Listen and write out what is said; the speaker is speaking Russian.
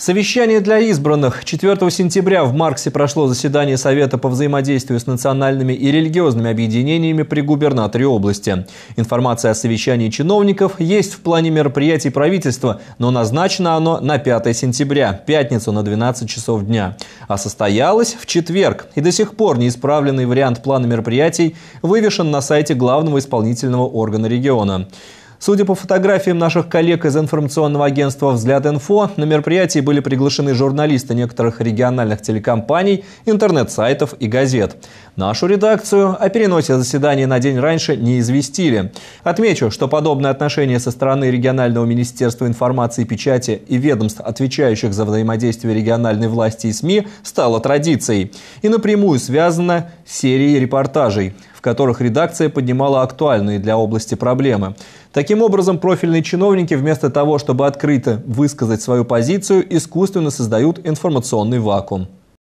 Совещание для избранных. 4 сентября в Марксе прошло заседание Совета по взаимодействию с национальными и религиозными объединениями при губернаторе области. Информация о совещании чиновников есть в плане мероприятий правительства, но назначено оно на 5 сентября, пятницу на 12 часов дня. А состоялось в четверг. И до сих пор неисправленный вариант плана мероприятий вывешен на сайте главного исполнительного органа региона. Судя по фотографиям наших коллег из информационного агентства «Взгляд Инфо», на мероприятии были приглашены журналисты некоторых региональных телекомпаний, интернет-сайтов и газет. Нашу редакцию о переносе заседания на день раньше не известили. Отмечу, что подобное отношение со стороны регионального министерства информации и печати и ведомств, отвечающих за взаимодействие региональной власти и СМИ, стало традицией и напрямую связано серии репортажей, в которых редакция поднимала актуальные для области проблемы. Таким образом, профильные чиновники вместо того, чтобы открыто высказать свою позицию, искусственно создают информационный вакуум.